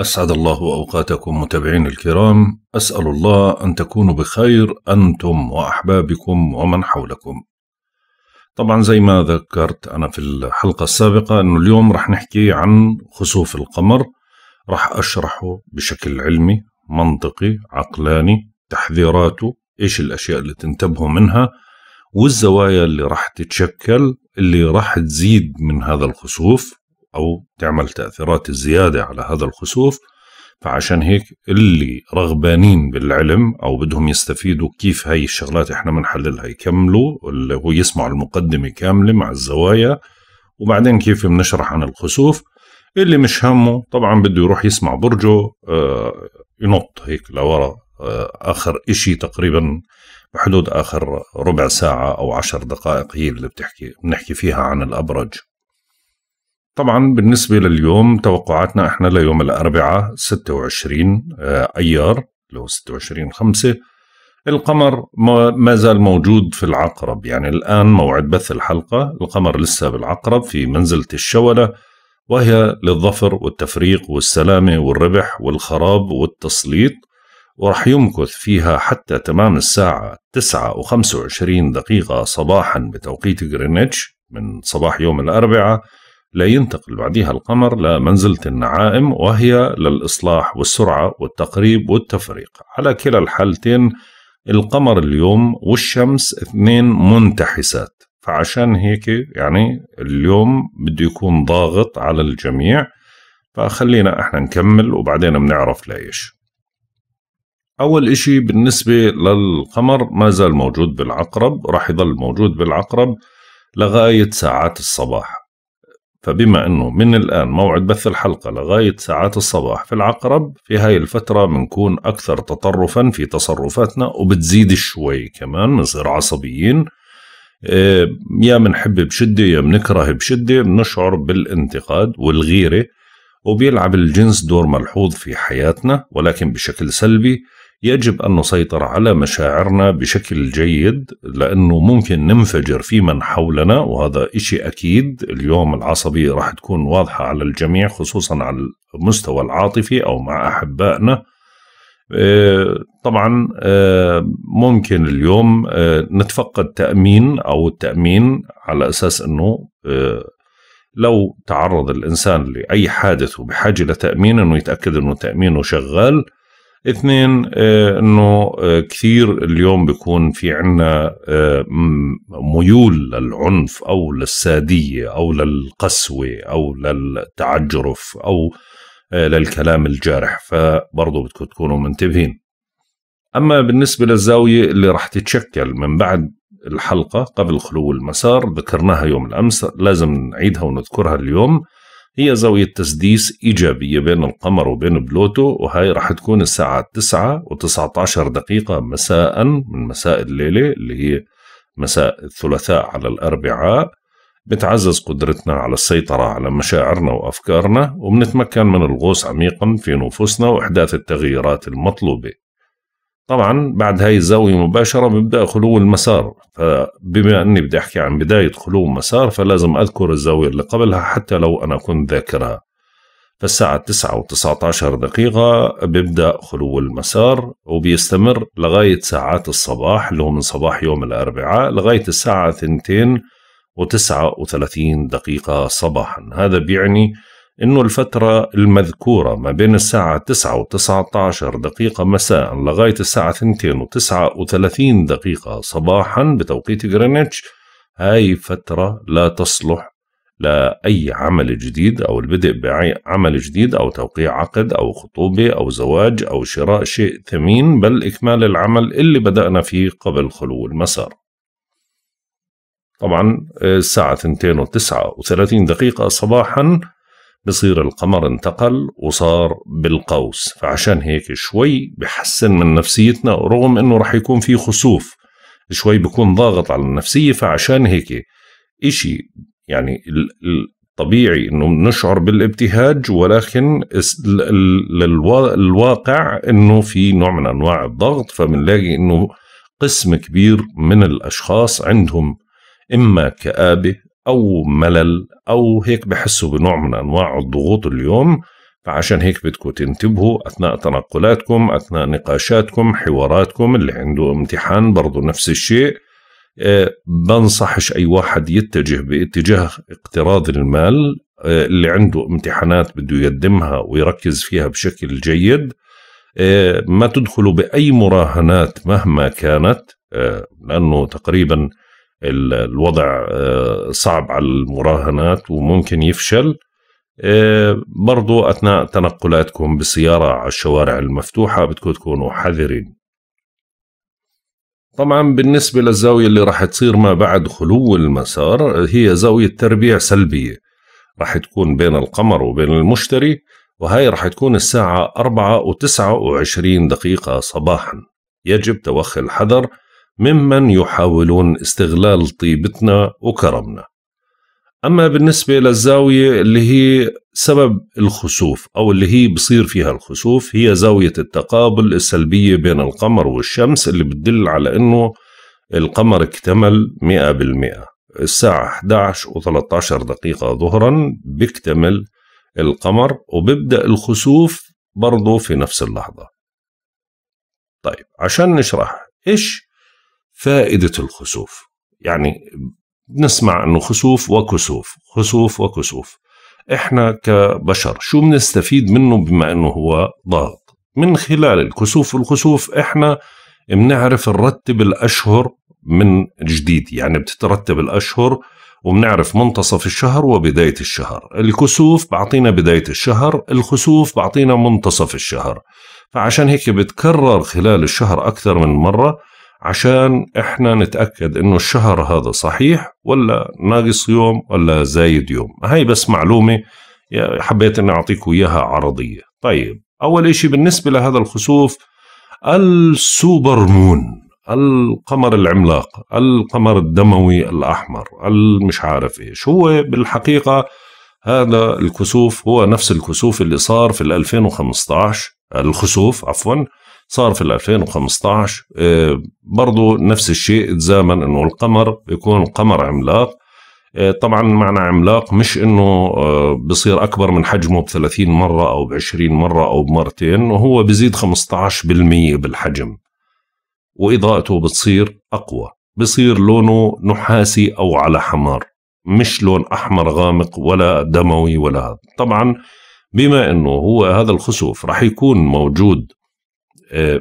أسعد الله أوقاتكم متابعين الكرام أسأل الله أن تكونوا بخير أنتم وأحبابكم ومن حولكم طبعا زي ما ذكرت أنا في الحلقة السابقة أنه اليوم رح نحكي عن خسوف القمر رح أشرحه بشكل علمي منطقي عقلاني تحذيراته إيش الأشياء اللي تنتبهوا منها والزوايا اللي راح تتشكل اللي راح تزيد من هذا الخسوف أو تعمل تأثيرات الزيادة على هذا الخسوف فعشان هيك اللي رغبانين بالعلم او بدهم يستفيدوا كيف هاي الشغلات احنا بنحللها يكملوا اللي هو يسمع المقدمه كامله مع الزوايا وبعدين كيف بنشرح عن الخسوف اللي مش همه طبعا بده يروح يسمع برجه آه ينط هيك لورا آه اخر اشي تقريبا بحدود اخر ربع ساعه او عشر دقائق هي اللي بتحكي بنحكي فيها عن الابرج طبعا بالنسبة لليوم توقعاتنا احنا ليوم الأربعاء 26 آه، أيار اللي هو 26 5 القمر ما زال موجود في العقرب يعني الآن موعد بث الحلقة القمر لسه بالعقرب في منزلة الشولة وهي للظفر والتفريق والسلامة والربح والخراب والتسليط ورح يمكث فيها حتى تمام الساعة 9 و25 دقيقة صباحا بتوقيت غرينتش من صباح يوم الأربعاء لا ينتقل بعدها القمر لمنزلة النعائم وهي للإصلاح والسرعة والتقريب والتفريق على كلا الحالتين القمر اليوم والشمس اثنين منتحسات فعشان هيك يعني اليوم بده يكون ضاغط على الجميع فخلينا احنا نكمل وبعدين بنعرف ليش أول إشي بالنسبة للقمر ما زال موجود بالعقرب راح يضل موجود بالعقرب لغاية ساعات الصباح فبما أنه من الآن موعد بث الحلقة لغاية ساعات الصباح في العقرب في هاي الفترة بنكون أكثر تطرفا في تصرفاتنا وبتزيد شوي كمان بنصير عصبيين آه، يا بنحب بشدة يا بنكره بشدة بنشعر بالانتقاد والغيرة وبيلعب الجنس دور ملحوظ في حياتنا ولكن بشكل سلبي يجب أن نسيطر على مشاعرنا بشكل جيد لأنه ممكن ننفجر في من حولنا وهذا إشي أكيد اليوم العصبية راح تكون واضحة على الجميع خصوصا على المستوى العاطفي أو مع أحبائنا آه، طبعا آه، ممكن اليوم آه، نتفقد تأمين أو التأمين على أساس أنه لو تعرض الإنسان لأي حادث وبحاجة لتأمين أنه يتأكد أنه تأمينه شغال اثنين آه، انه آه، كثير اليوم بيكون في عنا آه، ميول للعنف او للساديه او للقسوه او للتعجرف او للكلام الجارح فبرضه بدكم تكونوا منتبهين اما بالنسبه للزاويه اللي راح تتشكل من بعد الحلقه قبل خلو المسار ذكرناها يوم الامس لازم نعيدها ونذكرها اليوم هي زاوية تسديس إيجابية بين القمر وبين بلوتو وهي رح تكون الساعة 9 و19 دقيقة مساء من مساء الليلة اللي هي مساء الثلاثاء على الأربعاء بتعزز قدرتنا على السيطرة على مشاعرنا وأفكارنا وبنتمكن من الغوص عميقا في نفوسنا وإحداث التغييرات المطلوبة طبعا بعد هاي الزاوية مباشرة ببدأ خلو المسار فبما أني بدي أحكي عن بداية خلو المسار فلازم أذكر الزاوية اللي قبلها حتى لو أنا كنت ذاكرها فالساعة تسعة و عشر دقيقة ببدأ خلو المسار وبيستمر لغاية ساعات الصباح اللي هو من صباح يوم الأربعاء لغاية الساعة ثنتين و وثلاثين دقيقة صباحا هذا بيعني أن الفترة المذكورة ما بين الساعة 9 و 19 دقيقة مساء لغاية الساعة 2 و 39 دقيقة صباحا بتوقيت غرينتش هاي فترة لا تصلح لأي عمل جديد أو البدء بعمل جديد أو توقيع عقد أو خطوبة أو زواج أو شراء شيء ثمين بل إكمال العمل اللي بدأنا فيه قبل خلو المسار طبعا آه، الساعة 2 و 39 دقيقة صباحا بصير القمر انتقل وصار بالقوس فعشان هيك شوي بحسن من نفسيتنا رغم انه رح يكون في خسوف شوي بكون ضاغط على النفسية فعشان هيك اشي يعني الطبيعي انه نشعر بالابتهاج ولكن الواقع انه في نوع من انواع الضغط فبنلاقي انه قسم كبير من الاشخاص عندهم اما كابه او ملل او هيك بحسوا بنوع من انواع الضغوط اليوم فعشان هيك بدكم تنتبهوا اثناء تنقلاتكم اثناء نقاشاتكم حواراتكم اللي عنده امتحان برضه نفس الشيء أه بنصحش اي واحد يتجه باتجاه اقتراض المال أه اللي عنده امتحانات بده يقدمها ويركز فيها بشكل جيد أه ما تدخلوا باي مراهنات مهما كانت آه، لانه تقريبا الوضع آه، صعب على المراهنات وممكن يفشل آه، برضو أثناء تنقلاتكم بالسيارة على الشوارع المفتوحة بدكم تكونوا حذرين طبعا بالنسبة للزاوية اللي راح تصير ما بعد خلو المسار هي زاوية تربيع سلبية راح تكون بين القمر وبين المشتري وهي راح تكون الساعة 4 و 29 دقيقة صباحا يجب توخي الحذر ممن يحاولون استغلال طيبتنا وكرمنا أما بالنسبة للزاوية اللي هي سبب الخسوف أو اللي هي بصير فيها الخسوف هي زاوية التقابل السلبية بين القمر والشمس اللي بتدل على أنه القمر اكتمل 100% الساعة 11 و 13 دقيقة ظهرا بيكتمل القمر وبيبدأ الخسوف برضه في نفس اللحظة طيب عشان نشرح إيش فائدة الخسوف يعني بنسمع أنه خسوف وكسوف خسوف وكسوف إحنا كبشر شو بنستفيد منه بما أنه هو ضغط من خلال الكسوف والخسوف إحنا بنعرف نرتب الأشهر من جديد يعني بتترتب الأشهر وبنعرف منتصف الشهر وبداية الشهر الكسوف بعطينا بداية الشهر الخسوف بعطينا منتصف الشهر فعشان هيك بتكرر خلال الشهر أكثر من مرة عشان احنا نتأكد انه الشهر هذا صحيح ولا ناقص يوم ولا زايد يوم هاي بس معلومة حبيت اني اعطيكم اياها عرضية طيب اول اشي بالنسبة لهذا الخسوف السوبر مون القمر العملاق القمر الدموي الأحمر المش عارف إيش هو بالحقيقة هذا الكسوف هو نفس الكسوف اللي صار في 2015 الخسوف عفوا صار في 2015 آه، برضه نفس الشيء تزامن انه القمر يكون قمر عملاق آه، طبعا معنى عملاق مش انه آه، بصير اكبر من حجمه ب 30 مره او ب 20 مره او بمرتين وهو بزيد 15% بالحجم واضاءته بتصير اقوى بصير لونه نحاسي او على حمار مش لون احمر غامق ولا دموي ولا طبعا بما انه هو هذا الخسوف راح يكون موجود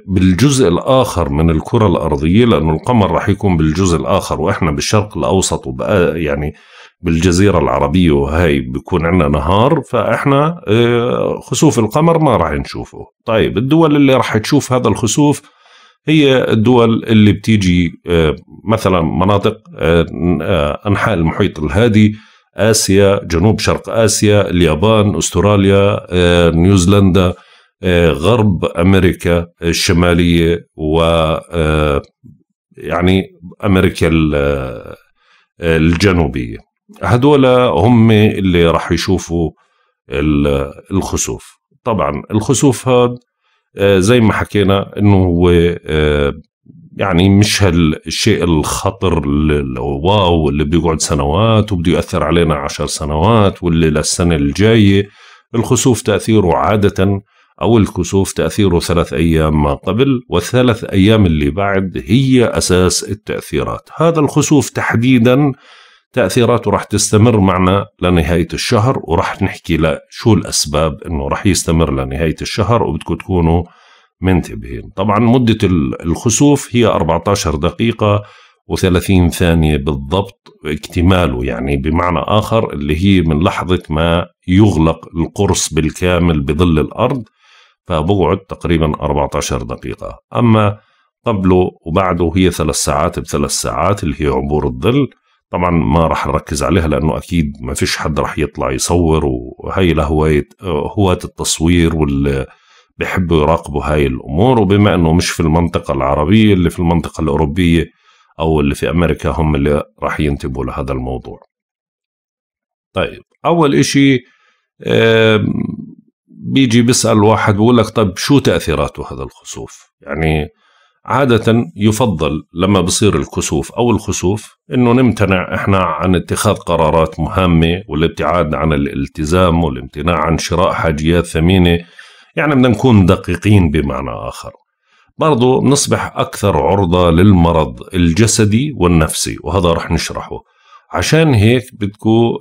بالجزء الآخر من الكرة الأرضية لأنه القمر راح يكون بالجزء الآخر وإحنا بالشرق الأوسط وبقى يعني بالجزيرة العربية وهي بيكون عندنا نهار فإحنا آه، خسوف القمر ما راح نشوفه طيب الدول اللي راح تشوف هذا الخسوف هي الدول اللي بتيجي آه، مثلا مناطق آه، أنحاء المحيط الهادي آسيا جنوب شرق آسيا اليابان أستراليا نيوزيلندا غرب امريكا الشماليه و آه، يعني امريكا آه، الجنوبيه هدول هم اللي راح يشوفوا الخسوف طبعا الخسوف هذا آه، زي ما حكينا انه هو يعني مش هالشيء الخطر اللي واو اللي بده يقعد سنوات وبده ياثر علينا عشر سنوات واللي للسنه الجايه الخسوف تاثيره عاده أو الكسوف تأثيره ثلاث أيام ما قبل والثلاث أيام اللي بعد هي أساس التأثيرات هذا الخسوف تحديدا تأثيراته راح تستمر معنا لنهاية الشهر وراح نحكي شو الأسباب أنه راح يستمر لنهاية الشهر وبدكم تكونوا منتبهين طبعا مدة الخسوف هي 14 دقيقة و30 ثانية بالضبط اكتماله يعني بمعنى آخر اللي هي من لحظة ما يغلق القرص بالكامل بظل الأرض فبقعد تقريبا 14 دقيقة أما قبله وبعده هي ثلاث ساعات بثلاث ساعات اللي هي عبور الظل طبعا ما راح نركز عليها لانه اكيد ما فيش حد راح يطلع يصور وهي لهوايه هواة التصوير وال بيحبوا يراقبوا هاي الامور وبما انه مش في المنطقه العربيه اللي في المنطقه الاوروبيه او اللي في امريكا هم اللي راح ينتبهوا لهذا الموضوع. طيب اول اشي بيجي بيسأل واحد بيقول لك طب شو تأثيراته هذا الخسوف يعني عادة يفضل لما بصير الكسوف أو الخسوف أنه نمتنع إحنا عن اتخاذ قرارات مهمة والابتعاد عن الالتزام والامتناع عن شراء حاجيات ثمينة يعني بدنا نكون دقيقين بمعنى آخر برضو نصبح أكثر عرضة للمرض الجسدي والنفسي وهذا رح نشرحه عشان هيك بدكو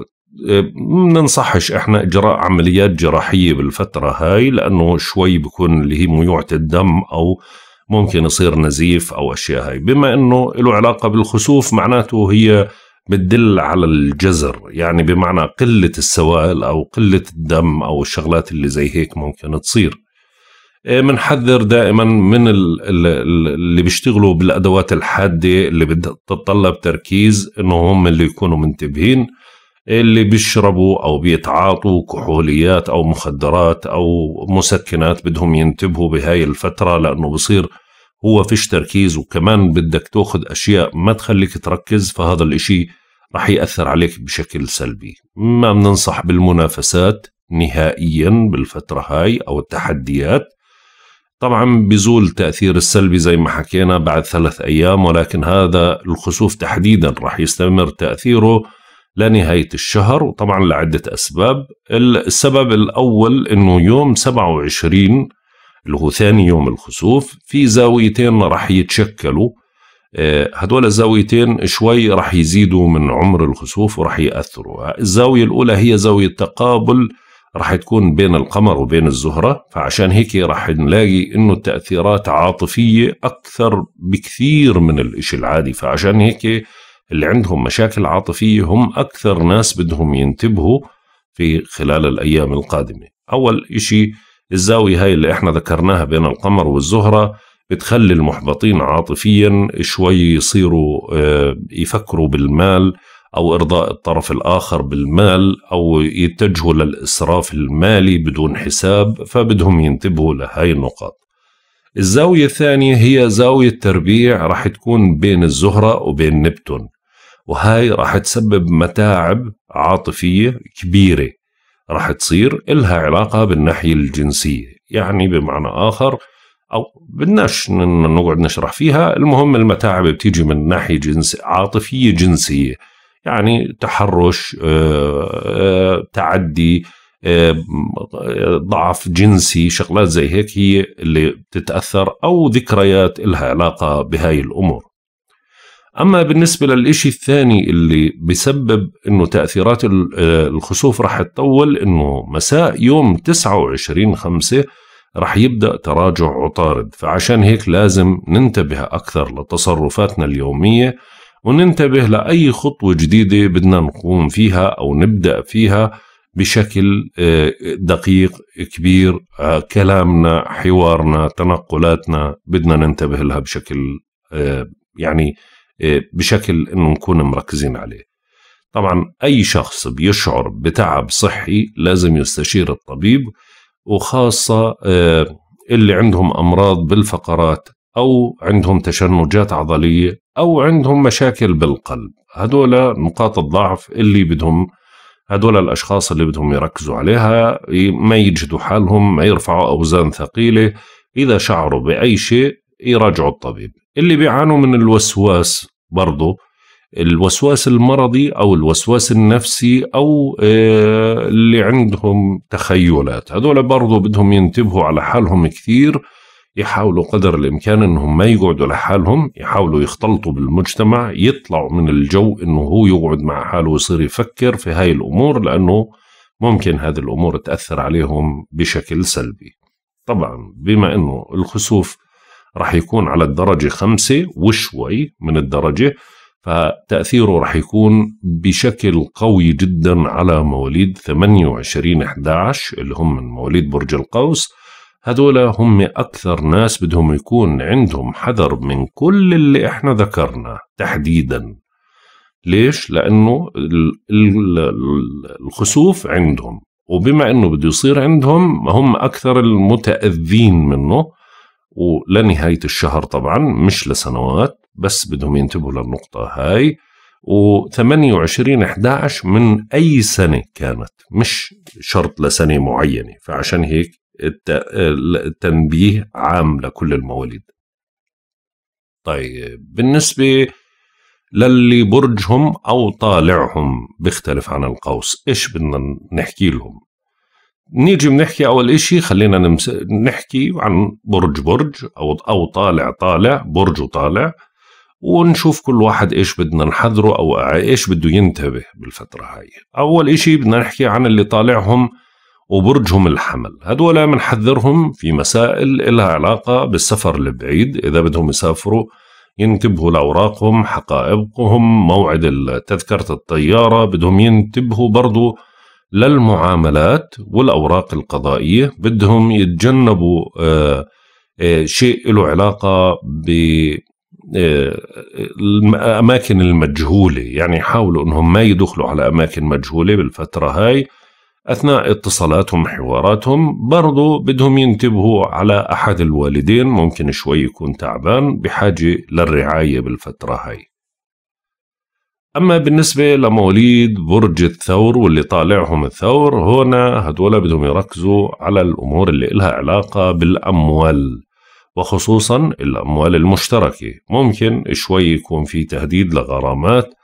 ننصحش احنا اجراء عمليات جراحيه بالفتره هاي لانه شوي بكون اللي هي ميوعه الدم او ممكن يصير نزيف او اشياء هاي بما انه له علاقه بالخسوف معناته هي بتدل على الجزر يعني بمعنى قله السوائل او قله الدم او الشغلات اللي زي هيك ممكن تصير بنحذر إيه، دائما من اللي بيشتغلوا بالادوات الحاده اللي بتتطلب تركيز انه هم اللي يكونوا منتبهين اللي بيشربوا او بيتعاطوا كحوليات او مخدرات او مسكنات بدهم ينتبهوا بهاي الفتره لانه بصير هو فيش تركيز وكمان بدك تاخذ اشياء ما تخليك تركز فهذا الاشي رح ياثر عليك بشكل سلبي ما بننصح بالمنافسات نهائيا بالفتره هاي او التحديات طبعا بزول تأثير السلبي زي ما حكينا بعد ثلاث أيام ولكن هذا الخسوف تحديدا رح يستمر تأثيره لنهاية الشهر وطبعا لعدة أسباب السبب الأول أنه يوم 27 اللي هو ثاني يوم الخسوف في زاويتين رح يتشكلوا آه، هدول الزاويتين شوي رح يزيدوا من عمر الخسوف ورح يأثروا الزاوية الأولى هي زاوية تقابل رح تكون بين القمر وبين الزهرة فعشان هيك رح نلاقي انه التأثيرات عاطفية أكثر بكثير من الإشي العادي فعشان هيك اللي عندهم مشاكل عاطفية هم أكثر ناس بدهم ينتبهوا في خلال الأيام القادمة أول إشي الزاوية هاي اللي احنا ذكرناها بين القمر والزهرة بتخلي المحبطين عاطفيا شوي يصيروا آه، يفكروا بالمال أو إرضاء الطرف الآخر بالمال أو يتجهوا للإسراف المالي بدون حساب فبدهم ينتبهوا لهاي النقاط الزاوية الثانية هي زاوية تربيع راح تكون بين الزهرة وبين نبتون وهاي راح تسبب متاعب عاطفية كبيرة راح تصير إلها علاقة بالناحية الجنسية يعني بمعنى آخر أو بدناش نقعد نشرح فيها المهم المتاعب بتيجي من ناحية جنس عاطفية جنسية يعني تحرش آه، آه، تعدي آه، ضعف جنسي شغلات زي هيك هي اللي بتتأثر أو ذكريات إلها علاقة بهاي الأمور اما بالنسبه للإشي الثاني اللي بسبب انه تاثيرات آه، الخسوف رح تطول انه مساء يوم 29 5 رح يبدا تراجع عطارد فعشان هيك لازم ننتبه اكثر لتصرفاتنا اليوميه وننتبه لاي خطوه جديده بدنا نقوم فيها او نبدا فيها بشكل آه، دقيق كبير آه، كلامنا حوارنا تنقلاتنا بدنا ننتبه لها بشكل يعني بشكل انه نكون مركزين عليه طبعا اي شخص بيشعر بتعب صحي لازم يستشير الطبيب وخاصه آه، اللي عندهم امراض بالفقرات او عندهم تشنجات عضليه او عندهم مشاكل بالقلب هذول نقاط الضعف اللي بدهم هذول الاشخاص اللي بدهم يركزوا عليها ما يجدوا حالهم ما يرفعوا اوزان ثقيله اذا شعروا باي شيء يراجعوا الطبيب اللي بيعانوا من الوسواس برضه الوسواس المرضي او الوسواس النفسي او آه، اللي عندهم تخيلات هذول برضه بدهم ينتبهوا على حالهم كثير يحاولوا قدر الامكان انهم ما يقعدوا لحالهم يحاولوا يختلطوا بالمجتمع يطلعوا من الجو انه هو يقعد مع حاله ويصير يفكر في هاي الامور لانه ممكن هذه الامور تاثر عليهم بشكل سلبي طبعا بما انه الخسوف راح يكون على الدرجة خمسة وشوي من الدرجة فتأثيره راح يكون بشكل قوي جدا على مواليد 28 11 اللي هم من مواليد برج القوس هذول هم أكثر ناس بدهم يكون عندهم حذر من كل اللي احنا ذكرنا تحديدا ليش؟ لأنه الخسوف عندهم وبما أنه بده يصير عندهم هم أكثر المتأذين منه ولنهاية الشهر طبعا مش لسنوات بس بدهم ينتبهوا للنقطة هاي و28 11 من أي سنة كانت مش شرط لسنة معينة فعشان هيك التنبيه عام لكل المواليد طيب بالنسبة للي برجهم أو طالعهم بيختلف عن القوس إيش بدنا نحكي لهم نيجي بنحكي اول اشي خلينا نمس... نحكي عن برج برج او او طالع طالع برج وطالع ونشوف كل واحد ايش بدنا نحذره او ايش بده ينتبه بالفتره هاي اول اشي بدنا نحكي عن اللي طالعهم وبرجهم الحمل هدول بنحذرهم في مسائل لها علاقة بالسفر البعيد إذا بدهم يسافروا ينتبهوا لأوراقهم حقائبهم موعد تذكرة الطيارة بدهم ينتبهوا برضو للمعاملات والأوراق القضائية بدهم يتجنبوا آه، آه، شيء له علاقة ب آه، الأماكن المجهولة يعني يحاولوا أنهم ما يدخلوا على أماكن مجهولة بالفترة هاي أثناء اتصالاتهم حواراتهم برضو بدهم ينتبهوا على أحد الوالدين ممكن شوي يكون تعبان بحاجة للرعاية بالفترة هاي أما بالنسبة لمواليد برج الثور واللي طالعهم الثور هنا هدول بدهم يركزوا على الأمور اللي إلها علاقة بالأموال وخصوصا الأموال المشتركة ممكن شوي يكون في تهديد لغرامات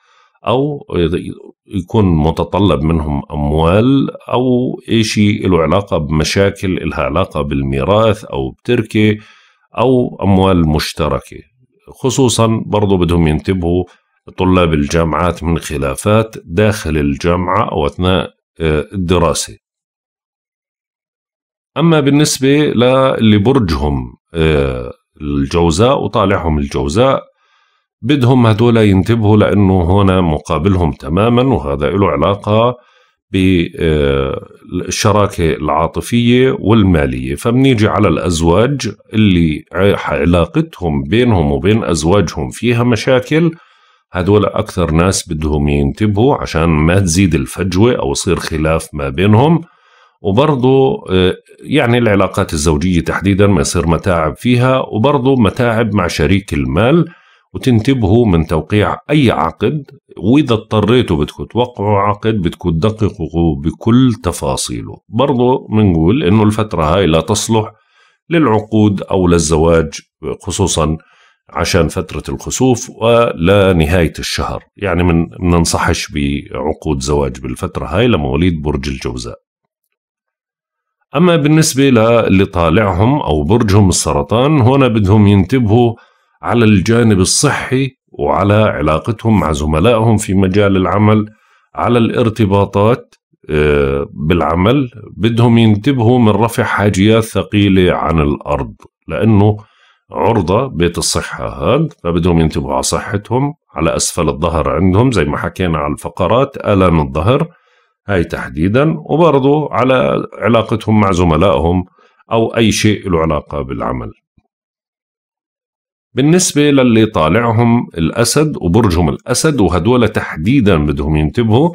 أو يكون متطلب منهم أموال أو شيء له علاقة بمشاكل إلها علاقة بالميراث أو بتركة أو أموال مشتركة خصوصا برضو بدهم ينتبهوا طلاب الجامعات من خلافات داخل الجامعة أو أثناء آه، الدراسة أما بالنسبة للي برجهم آه، الجوزاء وطالعهم الجوزاء بدهم هدول ينتبهوا لأنه هنا مقابلهم تماما وهذا له علاقة بالشراكة آه، العاطفية والمالية فبنيجي على الأزواج اللي علاقتهم بينهم وبين أزواجهم فيها مشاكل هدول أكثر ناس بدهم ينتبهوا عشان ما تزيد الفجوة أو يصير خلاف ما بينهم وبرضه آه، يعني العلاقات الزوجية تحديدا ما يصير متاعب فيها وبرضه متاعب مع شريك المال وتنتبهوا من توقيع أي عقد وإذا اضطريتوا بدكم توقعوا عقد بدكم تدققوا بكل تفاصيله برضه بنقول إنه الفترة هاي لا تصلح للعقود أو للزواج خصوصاً عشان فترة الخسوف ولا نهاية الشهر يعني من ننصحش بعقود زواج بالفترة هاي لمواليد برج الجوزاء أما بالنسبة للي طالعهم أو برجهم السرطان هنا بدهم ينتبهوا على الجانب الصحي وعلى علاقتهم مع زملائهم في مجال العمل على الارتباطات آه، بالعمل بدهم ينتبهوا من رفع حاجيات ثقيلة عن الأرض لأنه عرضة بيت الصحة هاد فبدهم ينتبهوا على صحتهم على أسفل الظهر عندهم زي ما حكينا على الفقرات ألم الظهر هاي تحديدا وبرضو على علاقتهم مع زملائهم أو أي شيء له علاقة بالعمل بالنسبة للي طالعهم الأسد وبرجهم الأسد وهدول تحديدا بدهم ينتبهوا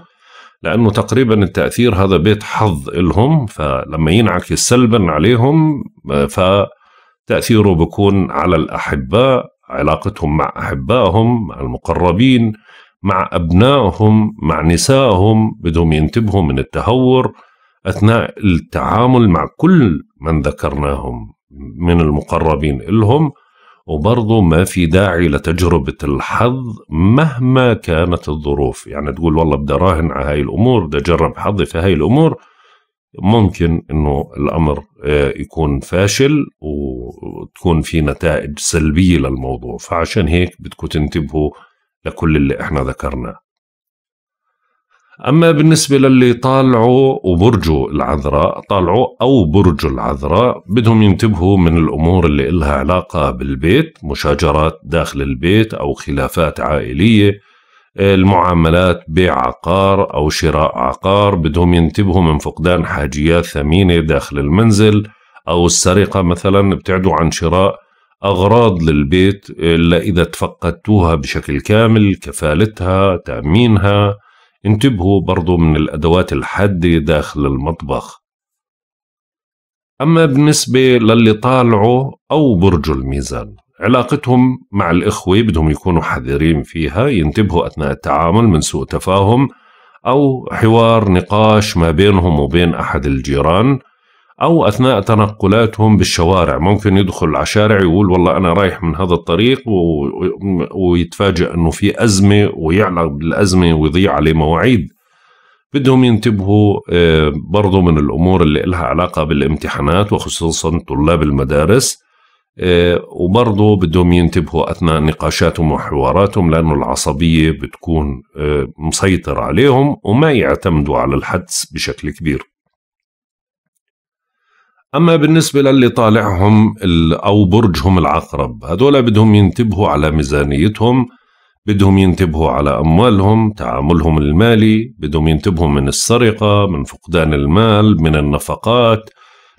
لأنه تقريبا التأثير هذا بيت حظ إلهم فلما ينعكس سلبا عليهم ف تأثيره بكون على الأحباء علاقتهم مع أحبائهم مع المقربين مع أبنائهم مع نسائهم بدهم ينتبهوا من التهور أثناء التعامل مع كل من ذكرناهم من المقربين إلهم وبرضه ما في داعي لتجربة الحظ مهما كانت الظروف يعني تقول والله بدي راهن على هاي الأمور بدي أجرب حظي في هاي الأمور ممكن انه الامر آه، يكون فاشل وتكون في نتائج سلبيه للموضوع فعشان هيك بدكم تنتبهوا لكل اللي احنا ذكرناه اما بالنسبه للي طالعوا وبرجوا العذراء طالعوا او برجوا العذراء بدهم ينتبهوا من الامور اللي إلها علاقه بالبيت مشاجرات داخل البيت او خلافات عائليه المعاملات بيع عقار أو شراء عقار بدهم ينتبهوا من فقدان حاجيات ثمينة داخل المنزل أو السرقة مثلا ابتعدوا عن شراء أغراض للبيت إلا إذا تفقدتوها بشكل كامل كفالتها تأمينها انتبهوا برضو من الأدوات الحادة داخل المطبخ أما بالنسبة للي طالعوا أو برج الميزان علاقتهم مع الإخوة بدهم يكونوا حذرين فيها ينتبهوا أثناء التعامل من سوء تفاهم أو حوار نقاش ما بينهم وبين أحد الجيران أو أثناء تنقلاتهم بالشوارع ممكن يدخل على شارع يقول والله أنا رايح من هذا الطريق و... ويتفاجأ أنه في أزمة ويعلق بالأزمة ويضيع عليه مواعيد بدهم ينتبهوا آه، برضو من الأمور اللي لها علاقة بالامتحانات وخصوصا طلاب المدارس آه، وبرضه بدهم ينتبهوا اثناء نقاشاتهم وحواراتهم لانه العصبيه بتكون آه، مسيطر عليهم وما يعتمدوا على الحدس بشكل كبير. اما بالنسبه للي طالعهم او برجهم العقرب هذول بدهم ينتبهوا على ميزانيتهم بدهم ينتبهوا على اموالهم تعاملهم المالي بدهم ينتبهوا من السرقه من فقدان المال من النفقات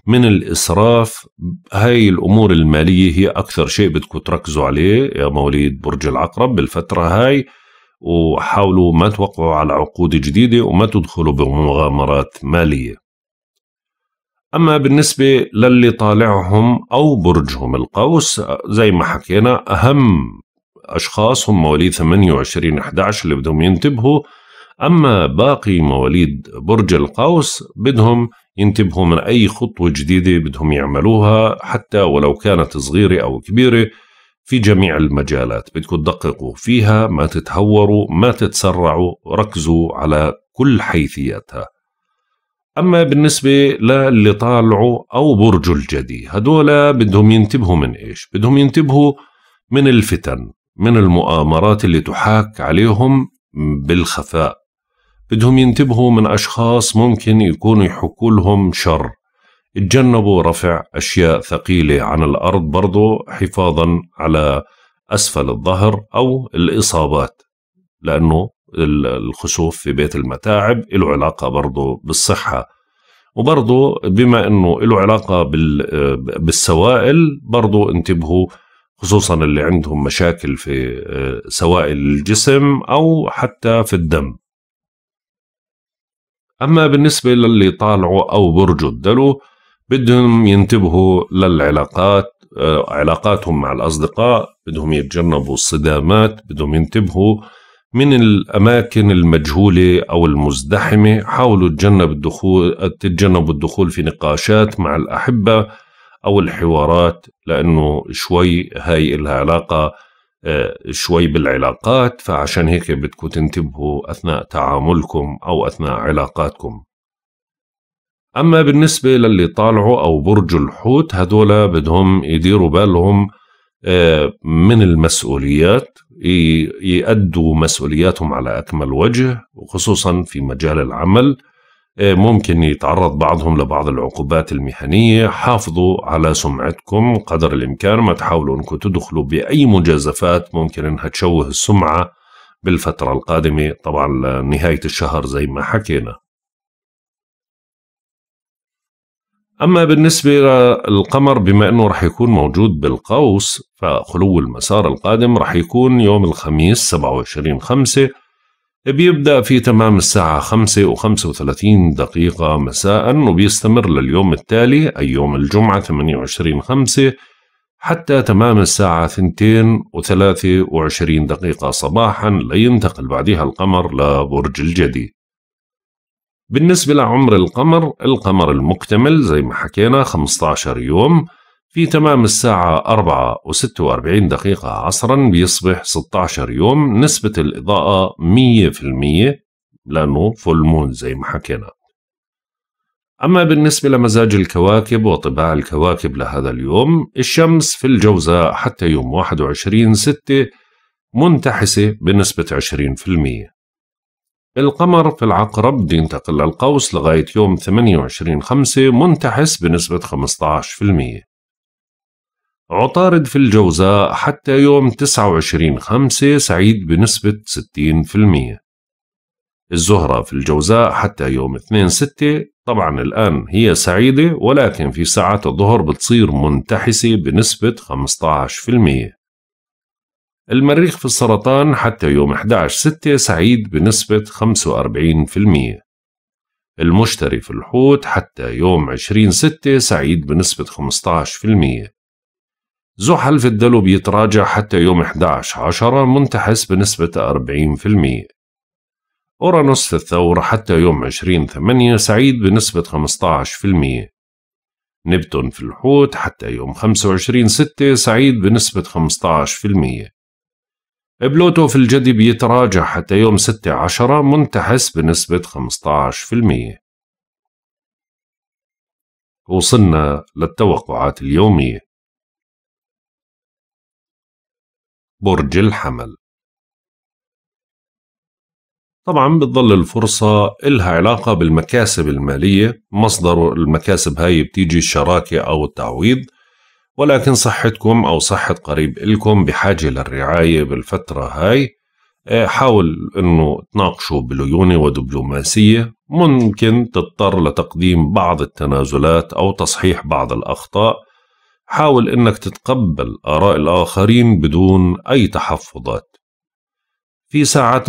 من الإسراف هاي الأمور المالية هي أكثر شيء بدكم تركزوا عليه يا مواليد برج العقرب بالفترة هاي وحاولوا ما توقعوا على عقود جديدة وما تدخلوا بمغامرات مالية أما بالنسبة للي طالعهم أو برجهم القوس زي ما حكينا أهم أشخاص هم مواليد 28 11 اللي بدهم ينتبهوا أما باقي مواليد برج القوس بدهم ينتبهوا من أي خطوة جديدة بدهم يعملوها حتى ولو كانت صغيرة أو كبيرة في جميع المجالات بدكم تدققوا فيها ما تتهوروا ما تتسرعوا ركزوا على كل حيثياتها أما بالنسبة للي طالعوا أو برج الجدي هدول بدهم ينتبهوا من إيش؟ بدهم ينتبهوا من الفتن من المؤامرات اللي تحاك عليهم بالخفاء بدهم ينتبهوا من أشخاص ممكن يكونوا يحكوا لهم شر اتجنبوا رفع أشياء ثقيلة عن الأرض برضو حفاظا على أسفل الظهر أو الإصابات لأنه الخسوف في بيت المتاعب له علاقة برضو بالصحة وبرضو بما أنه له علاقة بالسوائل برضو انتبهوا خصوصا اللي عندهم مشاكل في آه، سوائل الجسم أو حتى في الدم أما بالنسبة للي طالعوا أو برجوا الدلو بدهم ينتبهوا للعلاقات آه، علاقاتهم مع الأصدقاء بدهم يتجنبوا الصدامات بدهم ينتبهوا من الأماكن المجهولة أو المزدحمة حاولوا تجنب الدخول تتجنبوا الدخول في نقاشات مع الأحبة أو الحوارات لأنه شوي هاي العلاقة آه، شوي بالعلاقات فعشان هيك بدكم تنتبهوا أثناء تعاملكم أو أثناء علاقاتكم أما بالنسبة للي طالعوا أو برج الحوت هذولا بدهم يديروا بالهم آه، من المسؤوليات يأدوا مسؤولياتهم على أكمل وجه وخصوصا في مجال العمل إيه، ممكن يتعرض بعضهم لبعض العقوبات المهنية حافظوا على سمعتكم قدر الإمكان ما تحاولوا أنكم تدخلوا بأي مجازفات ممكن أنها تشوه السمعة بالفترة القادمة طبعا لنهاية الشهر زي ما حكينا أما بالنسبة للقمر بما أنه رح يكون موجود بالقوس فخلو المسار القادم رح يكون يوم الخميس 27 خمسة بيبدأ في تمام الساعة خمسة وخمسة وثلاثين دقيقة مساء وبيستمر لليوم التالي أي يوم الجمعة ثمانية وعشرين خمسة حتى تمام الساعة ثنتين وثلاثة وعشرين دقيقة صباحا لينتقل بعدها القمر لبرج الجدي بالنسبة لعمر القمر القمر المكتمل زي ما حكينا خمسة عشر يوم في تمام الساعة 4 و46 دقيقة عصرا بيصبح 16 يوم نسبة الإضاءة 100% لأنه فول مون زي ما حكينا أما بالنسبة لمزاج الكواكب وطباع الكواكب لهذا اليوم الشمس في الجوزاء حتى يوم 21 6 منتحسة بنسبة 20% القمر في العقرب ينتقل للقوس لغاية يوم 28 5 منتحس بنسبة 15% عطارد في الجوزاء حتى يوم 29 خمسة سعيد بنسبة 60% الزهرة في الجوزاء حتى يوم 2 6 طبعا الآن هي سعيدة ولكن في ساعات الظهر بتصير منتحسة بنسبة 15% المريخ في السرطان حتى يوم 11 6 سعيد بنسبة 45% المشتري في الحوت حتى يوم 20 6 سعيد بنسبة 15% زحل في الدلو بيتراجع حتى يوم 11 عشرة منتحس بنسبة 40% أورانوس في الثور حتى يوم 20 8 سعيد بنسبة 15% نبتون في الحوت حتى يوم 25 6 سعيد بنسبة 15% بلوتو في الجدي بيتراجع حتى يوم 6 عشرة منتحس بنسبة 15% وصلنا للتوقعات اليومية برج الحمل طبعا بتضل الفرصة إلها علاقة بالمكاسب المالية مصدر المكاسب هاي بتيجي الشراكة أو التعويض ولكن صحتكم أو صحة قريب إلكم بحاجة للرعاية بالفترة هاي إيه، حاول أنه تناقشوا بليونة ودبلوماسية ممكن تضطر لتقديم بعض التنازلات أو تصحيح بعض الأخطاء حاول إنك تتقبل آراء الآخرين بدون أي تحفظات في ساعات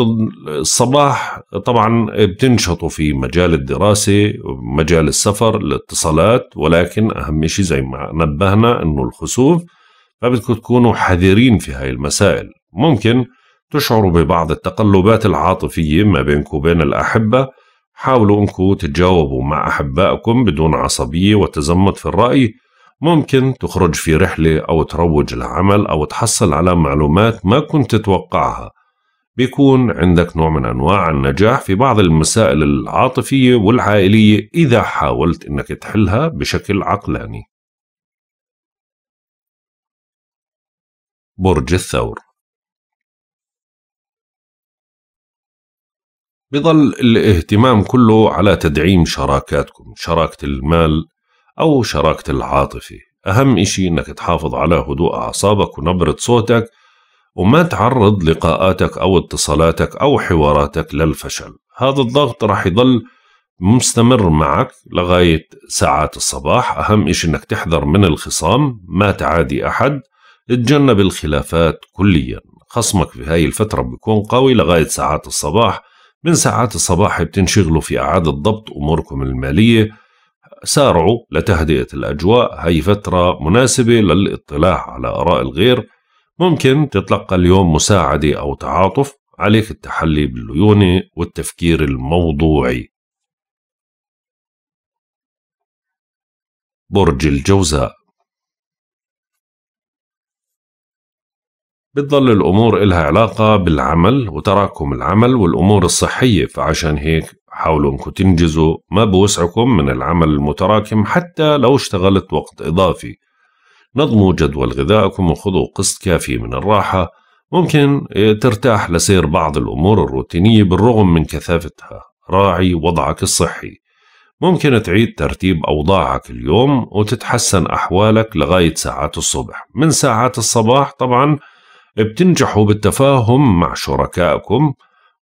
الصباح طبعا بتنشطوا في مجال الدراسة مجال السفر الاتصالات ولكن أهم شيء زي ما نبهنا أنه الخسوف فبدكم تكونوا حذرين في هاي المسائل ممكن تشعروا ببعض التقلبات العاطفية ما بينك وبين الأحبة حاولوا أنكم تتجاوبوا مع أحبائكم بدون عصبية وتزمت في الرأي ممكن تخرج في رحلة أو تروج لعمل أو تحصل على معلومات ما كنت تتوقعها بيكون عندك نوع من أنواع النجاح في بعض المسائل العاطفية والعائلية إذا حاولت أنك تحلها بشكل عقلاني برج الثور بظل الاهتمام كله على تدعيم شراكاتكم شراكة المال أو شراكة العاطفة أهم إشي إنك تحافظ على هدوء أعصابك ونبرة صوتك وما تعرض لقاءاتك أو اتصالاتك أو حواراتك للفشل هذا الضغط راح يضل مستمر معك لغاية ساعات الصباح أهم إشي إنك تحذر من الخصام ما تعادي أحد اتجنب الخلافات كليا خصمك في هاي الفترة بيكون قوي لغاية ساعات الصباح من ساعات الصباح بتنشغلوا في إعادة ضبط أموركم المالية سارعوا لتهدئة الأجواء هي فترة مناسبة للاطلاع على آراء الغير ممكن تتلقى اليوم مساعدة أو تعاطف عليك التحلي بالليونة والتفكير الموضوعي برج الجوزاء بتضل الأمور إلها علاقة بالعمل وتراكم العمل والأمور الصحية فعشان هيك حاولوا انكم تنجزوا ما بوسعكم من العمل المتراكم حتى لو اشتغلت وقت اضافي نظموا جدول غذائكم وخذوا قسط كافي من الراحة ممكن ترتاح لسير بعض الأمور الروتينية بالرغم من كثافتها راعي وضعك الصحي ممكن تعيد ترتيب أوضاعك اليوم وتتحسن أحوالك لغاية ساعات الصبح من ساعات الصباح طبعا بتنجحوا بالتفاهم مع شركائكم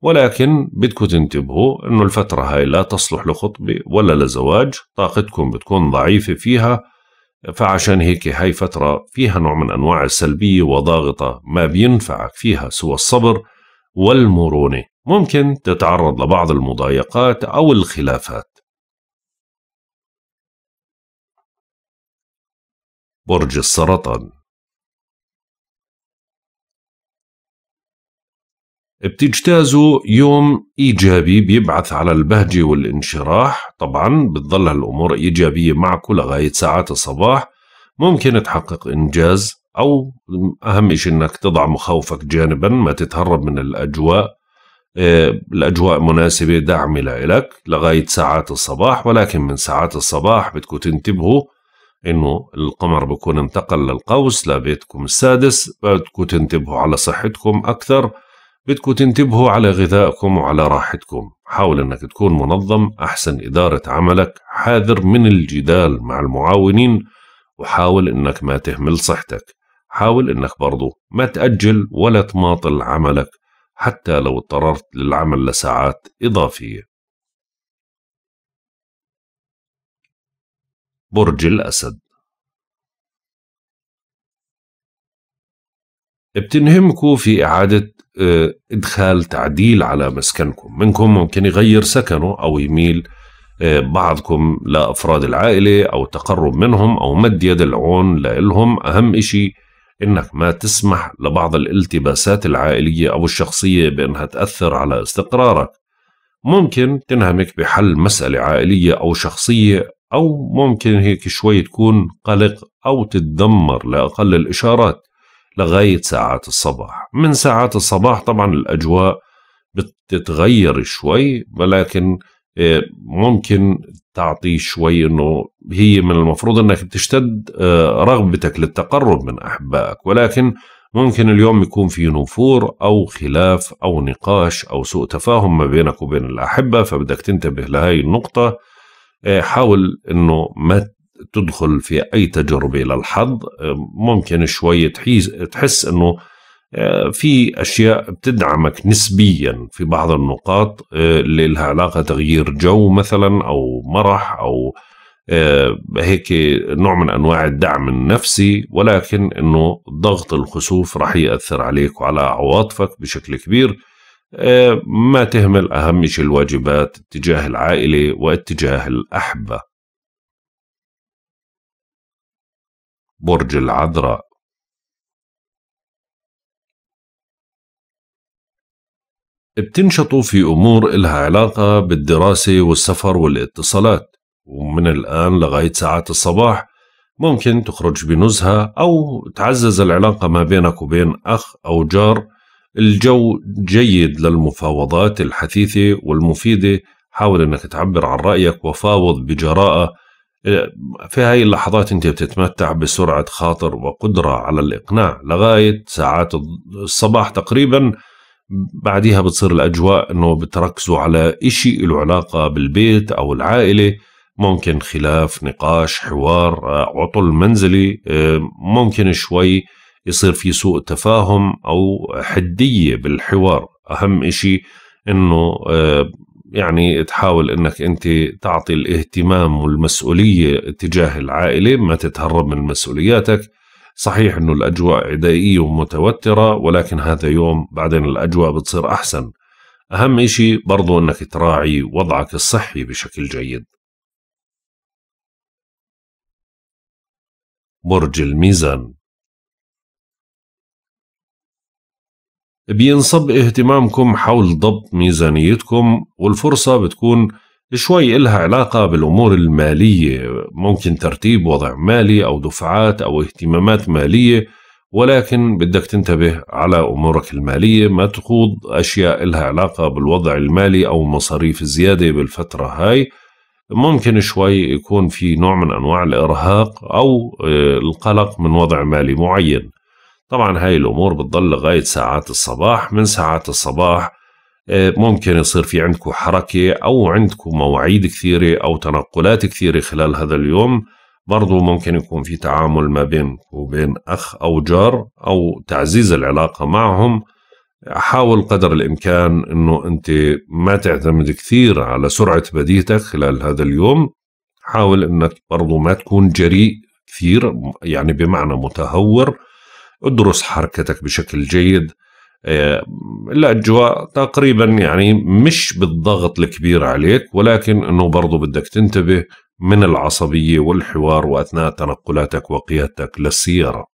ولكن بدكم تنتبهوا انه الفترة هاي لا تصلح لخطبة ولا لزواج طاقتكم بتكون ضعيفة فيها فعشان هيك هاي فترة فيها نوع من انواع السلبية وضاغطة ما بينفعك فيها سوى الصبر والمرونة ممكن تتعرض لبعض المضايقات او الخلافات برج السرطان بتجتازوا يوم إيجابي بيبعث على البهجة والانشراح طبعا بتظل هالأمور إيجابية معكو لغاية ساعات الصباح ممكن تحقق إنجاز أو أهم شيء أنك تضع مخاوفك جانبا ما تتهرب من الأجواء آه، الأجواء مناسبة داعمة لك لغاية ساعات الصباح ولكن من ساعات الصباح بدكم تنتبهوا انه القمر بكون انتقل للقوس لبيتكم السادس بدكم تنتبهوا على صحتكم اكثر بدكم تنتبهوا على غذائكم وعلى راحتكم حاول أنك تكون منظم أحسن إدارة عملك حاذر من الجدال مع المعاونين وحاول أنك ما تهمل صحتك حاول أنك برضو ما تأجل ولا تماطل عملك حتى لو اضطررت للعمل لساعات إضافية برج الأسد بتنهمكم في إعادة آه، إدخال تعديل على مسكنكم منكم ممكن يغير سكنه أو يميل آه، بعضكم لأفراد العائلة أو تقرب منهم أو مد يد العون لهم أهم إشي إنك ما تسمح لبعض الالتباسات العائلية أو الشخصية بأنها تأثر على استقرارك ممكن تنهمك بحل مسألة عائلية أو شخصية أو ممكن هيك شوي تكون قلق أو تتدمر لأقل الإشارات لغاية ساعات الصباح من ساعات الصباح طبعا الأجواء بتتغير شوي ولكن آه، ممكن تعطي شوي انه هي من المفروض انك بتشتد آه، رغبتك للتقرب من احبائك ولكن ممكن اليوم يكون في نفور او خلاف او نقاش او سوء تفاهم ما بينك وبين الاحبه فبدك تنتبه لهي النقطه آه، حاول انه ما تدخل في اي تجربه للحظ ممكن شوي تحس تحس انه آه، في اشياء بتدعمك نسبيا في بعض النقاط آه، اللي لها علاقه تغيير جو مثلا او مرح او آه، هيك نوع من انواع الدعم النفسي ولكن انه ضغط الخسوف رح ياثر عليك وعلى عواطفك بشكل كبير ما تهمل اهم شيء الواجبات اتجاه العائله واتجاه الاحبه برج العذراء بتنشطوا في أمور إلها علاقة بالدراسة والسفر والاتصالات ومن الآن لغاية ساعات الصباح ممكن تخرج بنزهة أو تعزز العلاقة ما بينك وبين أخ أو جار الجو جيد للمفاوضات الحثيثة والمفيدة حاول أنك تعبر عن رأيك وفاوض بجراءة في هاي اللحظات انت بتتمتع بسرعة خاطر وقدرة على الإقناع لغاية ساعات الصباح تقريبا بعدها بتصير الأجواء أنه بتركزوا على إشي له علاقة بالبيت أو العائلة ممكن خلاف نقاش حوار عطل منزلي ممكن شوي يصير في سوء تفاهم أو حدية بالحوار أهم إشي أنه يعني تحاول انك انت تعطي الاهتمام والمسؤوليه تجاه العائله ما تتهرب من مسؤولياتك صحيح انه الاجواء عدائيه ومتوتره ولكن هذا يوم بعدين الاجواء بتصير احسن اهم اشي برضو انك تراعي وضعك الصحي بشكل جيد برج الميزان بينصب اهتمامكم حول ضبط ميزانيتكم والفرصة بتكون شوي إلها علاقة بالأمور المالية ممكن ترتيب وضع مالي أو دفعات أو اهتمامات مالية ولكن بدك تنتبه على أمورك المالية ما تخوض أشياء إلها علاقة بالوضع المالي أو مصاريف زيادة بالفترة هاي ممكن شوي يكون في نوع من أنواع الإرهاق أو آه، القلق من وضع مالي معين طبعا هاي الأمور بتضل لغاية ساعات الصباح من ساعات الصباح آه، ممكن يصير في عندكم حركة أو عندكم مواعيد كثيرة أو تنقلات كثيرة خلال هذا اليوم برضو ممكن يكون في تعامل ما بين وبين أخ أو جار أو تعزيز العلاقة معهم حاول قدر الإمكان أنه أنت ما تعتمد كثير على سرعة بديهتك خلال هذا اليوم حاول أنك برضو ما تكون جريء كثير يعني بمعنى متهور ادرس حركتك بشكل جيد آه، الأجواء تقريبا يعني مش بالضغط الكبير عليك ولكن أنه برضو بدك تنتبه من العصبية والحوار وأثناء تنقلاتك وقيادتك للسيارة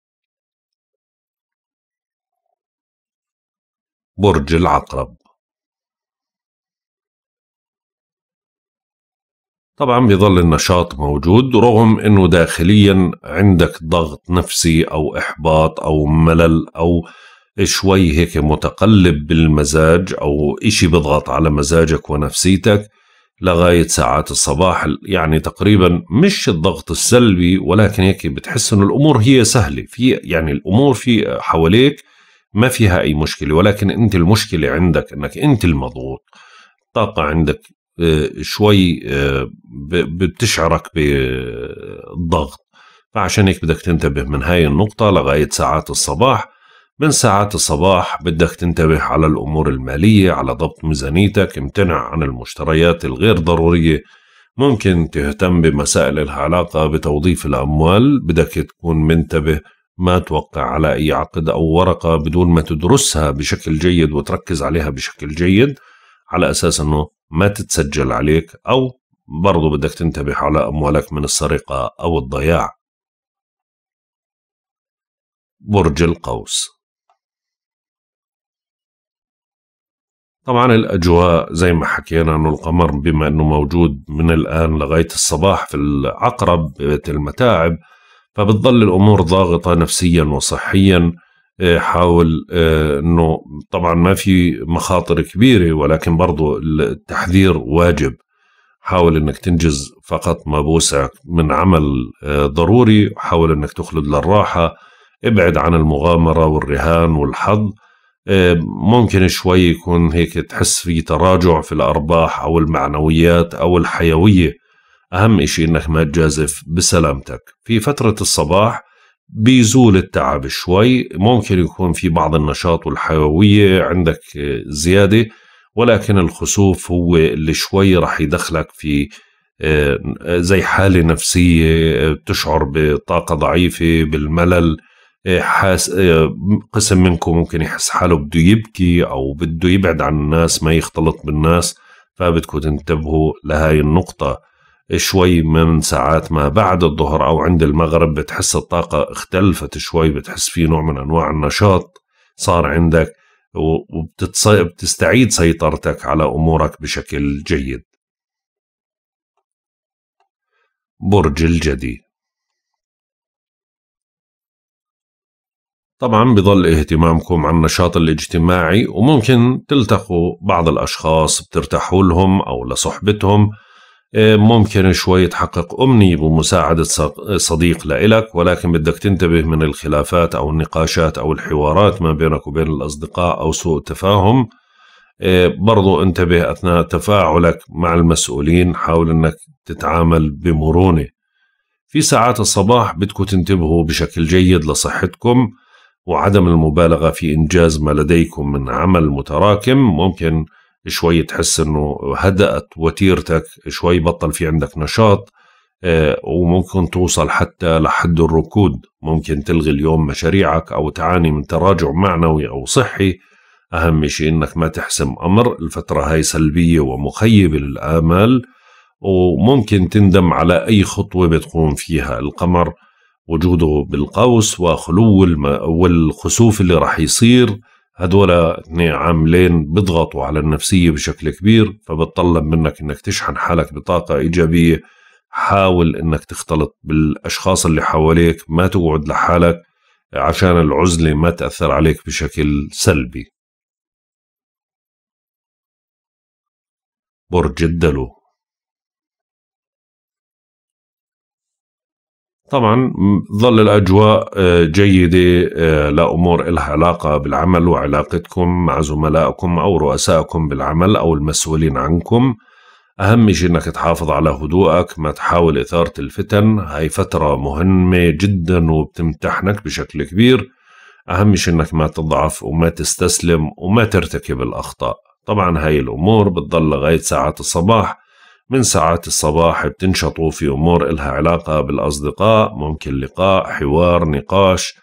برج العقرب طبعا بيظل النشاط موجود رغم انه داخليا عندك ضغط نفسي او احباط او ملل او شوي هيك متقلب بالمزاج او اشي بضغط على مزاجك ونفسيتك لغاية ساعات الصباح يعني تقريبا مش الضغط السلبي ولكن هيك بتحس انه الامور هي سهلة في يعني الامور في حواليك ما فيها اي مشكلة ولكن انت المشكلة عندك انك انت المضغوط الطاقة عندك آه، شوي آه، بتشعرك بالضغط فعشان هيك بدك تنتبه من هاي النقطة لغاية ساعات الصباح من ساعات الصباح بدك تنتبه على الأمور المالية على ضبط ميزانيتك امتنع عن المشتريات الغير ضرورية ممكن تهتم بمسائل العلاقة بتوظيف الأموال بدك تكون منتبه ما توقع على أي عقد أو ورقة بدون ما تدرسها بشكل جيد وتركز عليها بشكل جيد على أساس أنه ما تتسجل عليك أو برضو بدك تنتبه على أموالك من السرقة أو الضياع برج القوس طبعا الأجواء زي ما حكينا أنه القمر بما أنه موجود من الآن لغاية الصباح في العقرب بيت المتاعب فبتظل الأمور ضاغطة نفسيا وصحيا آه، حاول آه، انه طبعا ما في مخاطر كبيره ولكن برضو التحذير واجب حاول انك تنجز فقط ما بوسعك من عمل آه، ضروري حاول انك تخلد للراحه ابعد عن المغامره والرهان والحظ ممكن شوي يكون هيك تحس في تراجع في الارباح او المعنويات او الحيويه اهم شيء انك ما تجازف بسلامتك في فتره الصباح بيزول التعب شوي ممكن يكون في بعض النشاط والحيوية عندك زيادة ولكن الخسوف هو اللي شوي رح يدخلك في آه، زي حالة نفسية آه، بتشعر بطاقة ضعيفة بالملل آه، حاس قسم منكم ممكن يحس حاله بده يبكي أو بده يبعد عن الناس ما يختلط بالناس فبدكم تنتبهوا لهاي النقطة شوي من ساعات ما بعد الظهر أو عند المغرب بتحس الطاقة اختلفت شوي بتحس في نوع من أنواع النشاط صار عندك وبتستعيد سيطرتك على أمورك بشكل جيد برج الجدي طبعا بظل اهتمامكم عن النشاط الاجتماعي وممكن تلتقوا بعض الأشخاص بترتاحوا لهم أو لصحبتهم آه، ممكن شوي تحقق أمنية بمساعدة صديق لإلك ولكن بدك تنتبه من الخلافات أو النقاشات أو الحوارات ما بينك وبين الأصدقاء أو سوء التفاهم آه، برضو انتبه أثناء تفاعلك مع المسؤولين حاول أنك تتعامل بمرونة في ساعات الصباح بدكم تنتبهوا بشكل جيد لصحتكم وعدم المبالغة في إنجاز ما لديكم من عمل متراكم ممكن شوي تحس انه هدأت وتيرتك شوي بطل في عندك نشاط آه، وممكن توصل حتى لحد الركود ممكن تلغي اليوم مشاريعك أو تعاني من تراجع معنوي أو صحي أهم شيء أنك ما تحسم أمر الفترة هاي سلبية ومخيبة للآمال وممكن تندم على أي خطوة بتقوم فيها القمر وجوده بالقوس وخلو والخسوف اللي راح يصير هدول اثنين عاملين بيضغطوا على النفسية بشكل كبير فبتطلب منك انك تشحن حالك بطاقة ايجابية حاول انك تختلط بالاشخاص اللي حواليك ما تقعد لحالك عشان العزلة ما تأثر عليك بشكل سلبي برج الدلو طبعا ظل الأجواء آه، جيدة آه، لأمور لها علاقة بالعمل وعلاقتكم مع زملائكم أو رؤسائكم بالعمل أو المسؤولين عنكم أهم شيء أنك تحافظ على هدوءك ما تحاول إثارة الفتن هاي فترة مهمة جدا وبتمتحنك بشكل كبير أهم شيء أنك ما تضعف وما تستسلم وما ترتكب الأخطاء طبعا هاي الأمور بتضل لغاية ساعات الصباح من ساعات الصباح بتنشطوا في أمور إلها علاقة بالأصدقاء ممكن لقاء حوار نقاش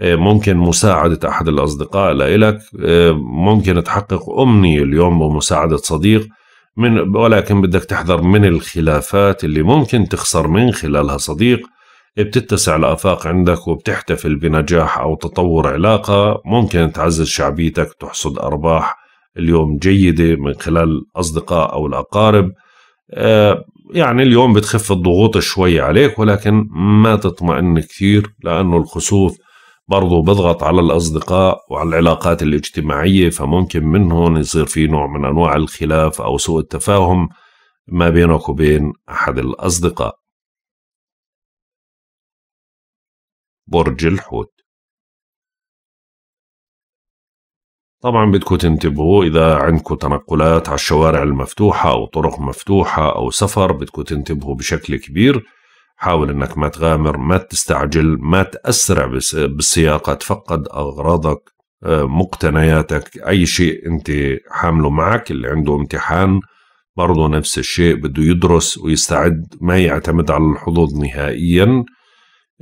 إيه، ممكن مساعدة أحد الأصدقاء لإلك إيه، ممكن تحقق أمنية اليوم بمساعدة صديق من ولكن بدك تحذر من الخلافات اللي ممكن تخسر من خلالها صديق إيه، بتتسع الآفاق عندك وبتحتفل بنجاح أو تطور علاقة ممكن تعزز شعبيتك تحصد أرباح اليوم جيدة من خلال الأصدقاء أو الأقارب آه، يعني اليوم بتخف الضغوط شوي عليك ولكن ما تطمئن كثير لأنه الخسوف برضو بضغط على الأصدقاء وعلى العلاقات الاجتماعية فممكن هون يصير في نوع من أنواع الخلاف أو سوء التفاهم ما بينك وبين أحد الأصدقاء برج الحوت طبعا بدكم تنتبهوا إذا عندكم تنقلات على الشوارع المفتوحة أو طرق مفتوحة أو سفر بدكم تنتبهوا بشكل كبير حاول انك ما تغامر ما تستعجل ما تأسرع بالسياقة تفقد أغراضك آه، مقتنياتك أي شيء أنت حامله معك اللي عنده امتحان برضه نفس الشيء بده يدرس ويستعد ما يعتمد على الحظوظ نهائياً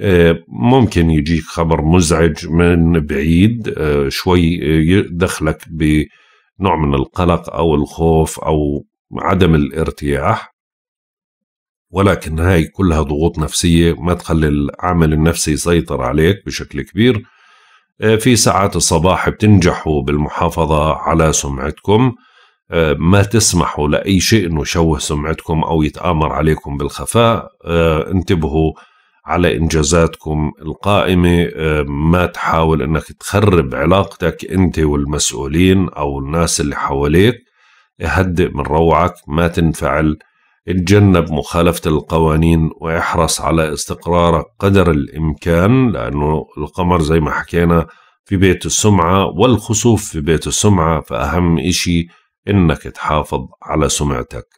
آه، ممكن يجيك خبر مزعج من بعيد آه، شوي آه، يدخلك بنوع من القلق او الخوف او عدم الارتياح ولكن هاي كلها ضغوط نفسيه ما تخلي العامل النفسي يسيطر عليك بشكل كبير في ساعات الصباح بتنجحوا بالمحافظه على سمعتكم ما تسمحوا لاي شيء انه يشوه سمعتكم او يتامر عليكم بالخفاء انتبهوا على انجازاتكم القائمه ما تحاول انك تخرب علاقتك انت والمسؤولين او الناس اللي حواليك هدئ من روعك ما تنفعل اتجنب مخالفة القوانين واحرص على استقرارك قدر الإمكان لأنه القمر زي ما حكينا في بيت السمعة والخسوف في بيت السمعة فأهم إشي إنك تحافظ على سمعتك